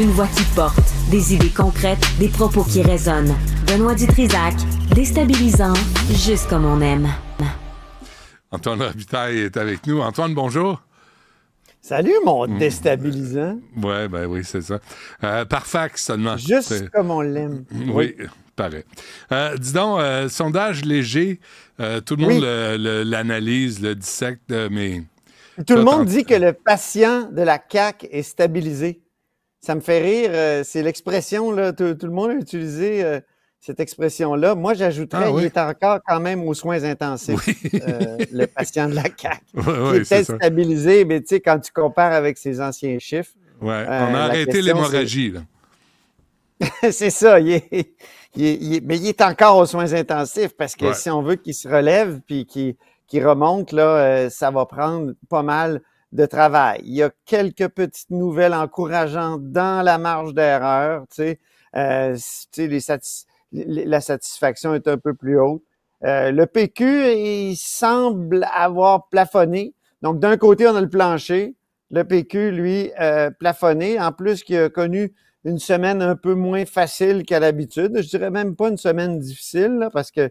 Une voix qui porte, des idées concrètes, des propos qui résonnent. Benoît Dutrisac, déstabilisant, juste comme on aime. Antoine Robitaille est avec nous. Antoine, bonjour. Salut, mon mm. déstabilisant. ouais, ben oui, c'est ça. Euh, par fax seulement. Juste comme on l'aime. Mm, oui, pareil. Euh, dis donc, euh, sondage léger, euh, tout le monde l'analyse, le, le, dissecte, mais... Tout le monde dit que le patient de la CAQ est stabilisé ça me fait rire. Euh, c'est l'expression, tout, le monde a utilisé euh, cette expression-là. Moi, j'ajouterais ah il est encore quand même aux soins intensifs, euh, le patient de la CAQ. Il est stabilisé, mais tu sais, quand tu compares avec ses anciens chiffres. Ouais. on a arrêté l'hémorragie. c'est ça. Il est, mais il est encore aux soins intensifs parce que si on veut qu'il se relève puis qu'il remonte, là, ça va prendre pas mal de travail. Il y a quelques petites nouvelles encourageantes dans la marge d'erreur. Tu sais, euh, tu sais les la satisfaction est un peu plus haute. Euh, le PQ il semble avoir plafonné. Donc, d'un côté, on a le plancher. Le PQ, lui, euh, plafonné. En plus, qui a connu une semaine un peu moins facile qu'à l'habitude. Je dirais même pas une semaine difficile, parce que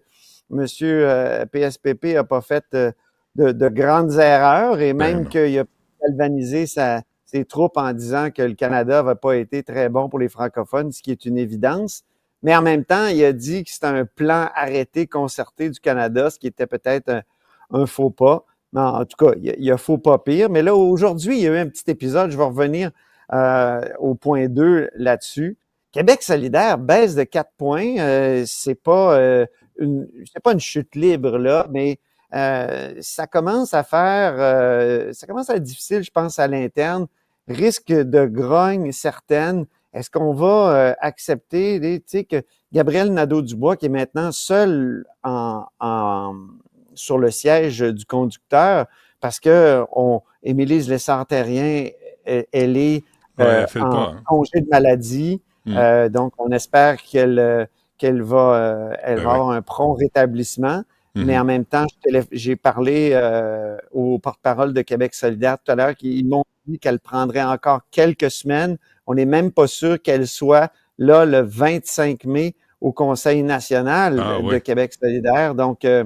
M. PSPP n'a pas fait euh, de, grandes erreurs et ben même qu'il a galvaniser sa, ses troupes en disant que le Canada va pas été très bon pour les francophones, ce qui est une évidence. Mais en même temps, il a dit que c'était un plan arrêté, concerté du Canada, ce qui était peut-être un, faux pas. Mais en tout cas, il y a, faux pas pire. Mais là, aujourd'hui, il y a eu un petit épisode, je vais revenir euh, au point 2 là-dessus. Québec solidaire baisse de 4 points. Euh, c'est pas euh, c'est pas une chute libre là, mais euh, ça commence à faire, euh, ça commence à être difficile, je pense, à l'interne. Risque de grogne certaine. Est-ce qu'on va euh, accepter, tu sais, que Gabriel Nadeau-Dubois, qui est maintenant seul sur le siège du conducteur, parce que on, Émilie terrien e-, elle, est en hein. congé de maladie. Hmm. donc, on espère qu'elle va, elle ben avoir un prompt rétablissement. Mhm. Mais en même temps, j'ai parlé euh, au porte-parole de Québec solidaire tout à l'heure, ils m'ont dit qu'elle prendrait encore quelques semaines. On n'est même pas sûr qu'elle soit là le 25 mai au Conseil national ah de Québec solidaire. Donc, euh,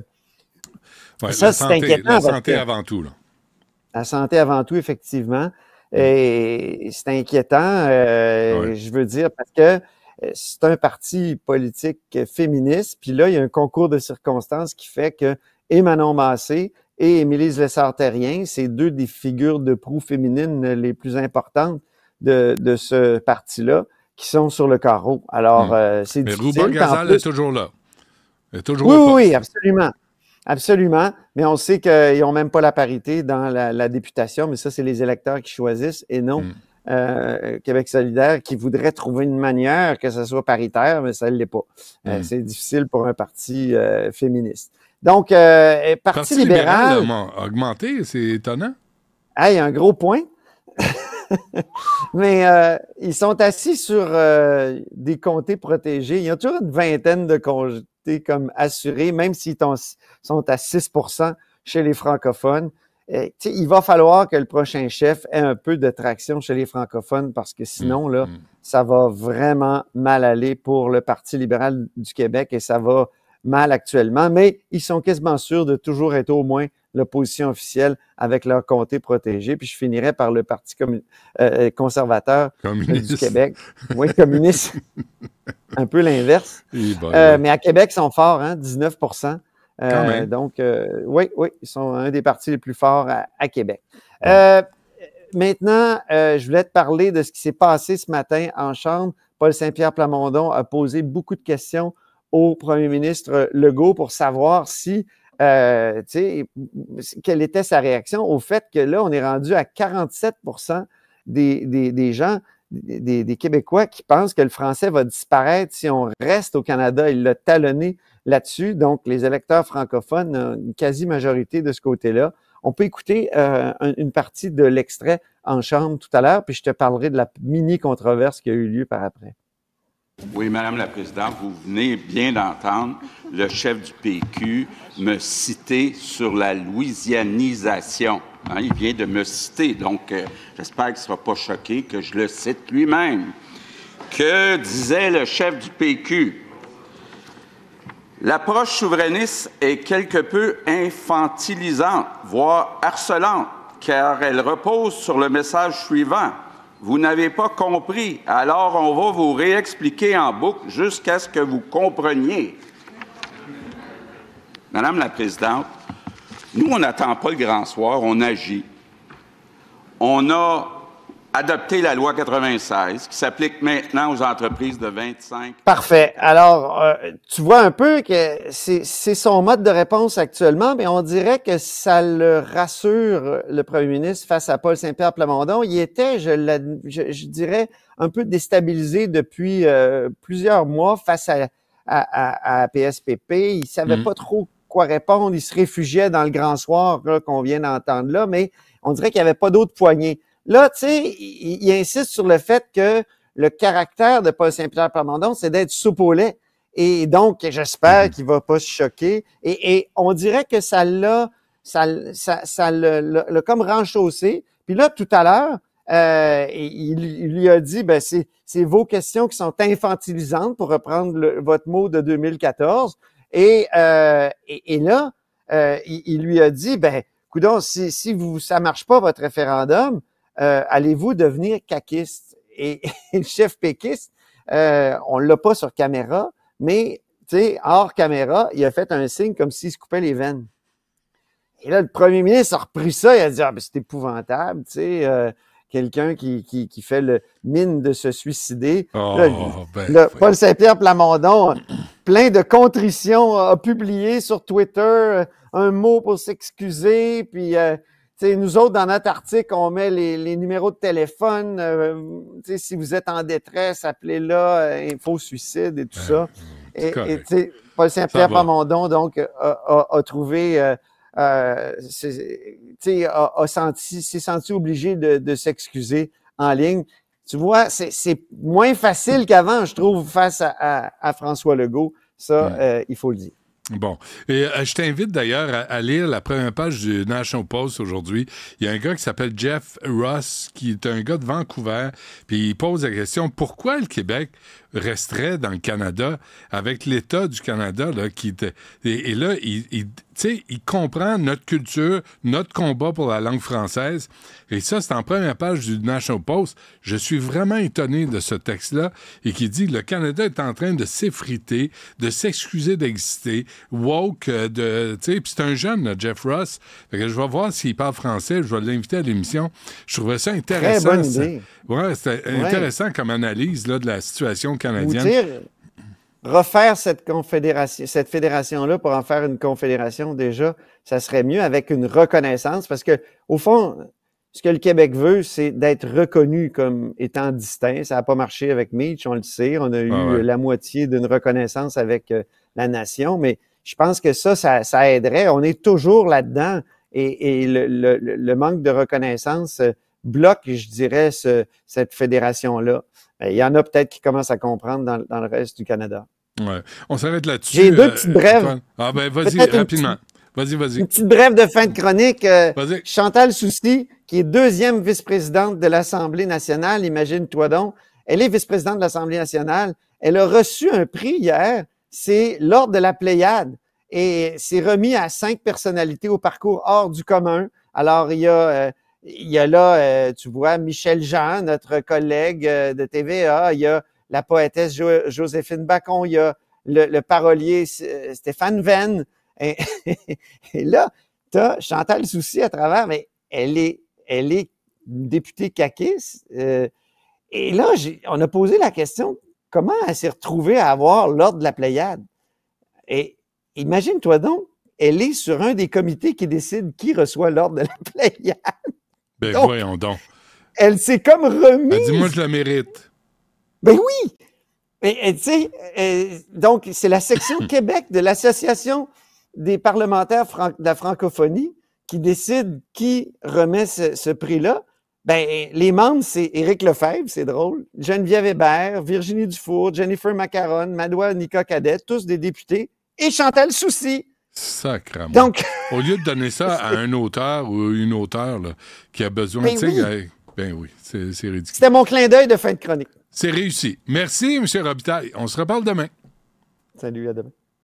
ça, c'est inquiétant. La santé avant tout. Là. La santé avant tout, effectivement. Mm. Et c'est inquiétant, euh, je veux dire, parce que euh, c'est un parti politique féministe. Puis là, il y a un concours de circonstances qui fait que et Massé et Émilie Lessard-Terrien, c'est deux des figures de proue féminines les plus importantes de, ce parti-là, qui sont sur le carreau. Alors, hmm. euh, c'est difficile. Mais Ruben Gazal est toujours là. Est toujours oui, oui, absolument. Absolument. Mais on sait qu'ils n'ont même pas la parité dans la, députation, mais ça, c'est les électeurs qui choisissent et non hmm. Euh, Québec solidaire qui voudrait trouver une manière que ce soit paritaire, mais ça ne l'est pas. Euh, hmm. c'est difficile pour un parti euh, féministe. Donc, Parti, libéral, augmenté, c'est étonnant. Ah, il y a un gros point. mais ils sont assis sur des comtés protégés. Il y a toujours une vingtaine de comtés comme assurés, même s'ils sont à 6 chez les francophones. Euh, il va falloir que le prochain chef ait un peu de traction chez les francophones parce que sinon, mm, là, mm. ça va vraiment mal aller pour le Parti libéral du Québec et ça va mal actuellement. Mais ils sont quasiment sûrs de toujours être au moins l'opposition officielle avec leur comté protégé. Puis je finirai par le Parti euh, conservateur du Québec. Oui, communiste. un peu l'inverse. Eh ben, euh, mais à Québec, ils sont forts, 19 hein, euh, donc, euh, oui, oui, ils sont un des partis les plus forts à, Québec. Euh, maintenant, je voulais te parler de ce qui s'est passé ce matin en Chambre. Paul Saint-Pierre Plamondon a posé beaucoup de questions au premier ministre Legault pour savoir si, tu sais, quelle était sa réaction au fait que là, on est rendu à 47 des gens des, des, Québécois qui pensent que le français va disparaître si on reste au Canada. Il l'a talonné là-dessus. Donc, les électeurs francophones, une quasi-majorité de ce côté-là. On peut écouter euh, une partie de l'extrait en chambre tout à l'heure, puis je te parlerai de la mini-controverse qui a eu lieu par après. Oui, Madame la Présidente, vous venez bien d'entendre le chef du PQ me citer sur la louisianisation. Hein, il vient de me citer, donc euh, j'espère qu'il ne sera pas choqué que je le cite lui-même. Que disait le chef du PQ? L'approche souverainiste est quelque peu infantilisante, voire harcelante, car elle repose sur le message suivant – vous n'avez pas compris, alors on va vous réexpliquer en boucle jusqu'à ce que vous compreniez. Madame la Présidente, nous, on n'attend pas le grand soir, on agit. On a Adopter la loi 96 qui s'applique maintenant aux entreprises de 25. Parfait. Alors, euh, tu vois un peu que c'est son mode de réponse actuellement, mais on dirait que ça le rassure, le premier ministre, face à Paul Saint-Pierre Plamondon. Il était, je, je, dirais, un peu déstabilisé depuis euh, plusieurs mois face à, à, PSPP. Il savait mm-hmm. pas trop quoi répondre. Il se réfugiait dans le grand soir qu'on vient d'entendre là, mais on dirait qu'il n'y avait pas d'autre poignée. Là, tu sais, il, insiste sur le fait que le caractère de Paul Saint-Pierre Plamondon, c'est d'être soupe Et donc, j'espère mm-hmm. qu'il va pas se choquer. Et, on dirait que ça l'a, ça, ça, ça le, comme renchaussé. Puis là, tout à l'heure, euh, il, lui a dit, ben, c'est vos questions qui sont infantilisantes, pour reprendre votre mot de 2014. Euh, et, et, là, euh, il, lui a dit, ben, coudon, si, si vous, ça marche pas votre référendum, euh, allez-vous devenir caquiste? Et, le chef péquiste, on euh, on l'a pas sur caméra, mais hors caméra, il a fait un signe comme s'il se coupait les veines. Et là, le premier ministre a repris ça et a dit Ah, ben, c'est épouvantable, tu sais, euh, quelqu'un qui, qui, qui, fait le mine de se suicider. Oh, ben, Paul Saint-Pierre Plamondon, plein de contrition, a publié sur Twitter un mot pour s'excuser, puis nous autres, dans notre article, on met les, numéros de téléphone. Euh, si vous êtes en détresse, appelez-là, euh, info suicide et tout ça. Mm, et, Paul Saint-Pierre Pamondon, donc, euh, a, a, trouvé, euh, s'est euh, a, a senti, senti obligé de, s'excuser en ligne. Tu vois, c'est moins facile qu'avant, je trouve, face à, François Legault. Ça, il faut le dire. Bon. Et euh, je t'invite d'ailleurs à, lire la première page du National Post aujourd'hui. Il y a un gars qui s'appelle Jeff Ross, qui est un gars de Vancouver, puis il pose la question pourquoi le Québec resterait dans le Canada avec l'État du Canada, là, qui. était... Et, là, il, tu sais, il comprend notre culture, notre combat pour la langue française. Et ça, c'est en première page du National Post. Je suis vraiment étonné de ce texte-là et qui dit le Canada est en train de s'effriter, de s'excuser d'exister, woke, euh, de, tu sais, puis c'est un jeune, Jeff Ross. que je vais voir s'il parle français, je vais l'inviter à l'émission. Je trouvais ça intéressant. Très bonne idée. Ouais, c'était intéressant comme analyse là, de la situation canadienne. dire, refaire cette confédération, cette fédération-là pour en faire une confédération, déjà, ça serait mieux avec une reconnaissance parce que, au fond, ce que le Québec veut, c'est d'être reconnu comme étant distinct. Ça n'a pas marché avec Mitch, on le sait. On a eu la moitié d'une reconnaissance avec euh, la nation, mais je pense que ça, ça, aiderait. On est toujours là-dedans et, le, manque de reconnaissance euh, bloque, je dirais, cette fédération-là. Ben, il y en a peut-être qui commencent à comprendre dans le reste du Canada. Ouais. On s'arrête là-dessus. J'ai deux petites euh, brèves. Ah ben vas-y, rapidement. Vas-y, vas-y. Une petite brève de fin de chronique. Euh, Chantal Soucy, qui est deuxième vice-présidente de l'Assemblée nationale, imagine-toi donc. Elle est vice-présidente de l'Assemblée nationale. Elle a reçu un prix hier. C'est l'Ordre de la Pléiade. Et c'est remis à cinq personnalités au parcours hors du commun. Alors, il y a, euh, il y a là, tu vois, Michel Jean, notre collègue de TVA. Il y a la poétesse Joséphine Bacon, il y a le, parolier euh, Stéphane Venn. Et, là, tu as Chantal Souci à travers, mais elle est, elle est députée caquiste. Euh, et là, on a posé la question comment elle s'est retrouvée à avoir l'ordre de la Pléiade? Et imagine-toi donc, elle est sur un des comités qui décide qui reçoit l'ordre de la Pléiade. Ben voyons donc. Elle s'est comme remise. Ben, dis-moi, je la mérite. Ben oui! Eh, eh, donc, c'est la section Québec de l'Association des parlementaires de la francophonie qui décide qui remet ce, prix-là. Ben, les membres, c'est Éric Lefebvre, c'est drôle, Geneviève Hébert, Virginie Dufour, Jennifer Macaron, Madoua Nika Cadet, tous des députés, et Chantal Soucy. Sacrement. Donc, Au lieu de donner ça à un auteur ou une auteure qui a besoin, ben oui. ben oui, c'est ridicule. C'était mon clin d'œil de fin de chronique. C'est réussi. Merci, M. Robitaille. On se reparle demain. Salut, à demain.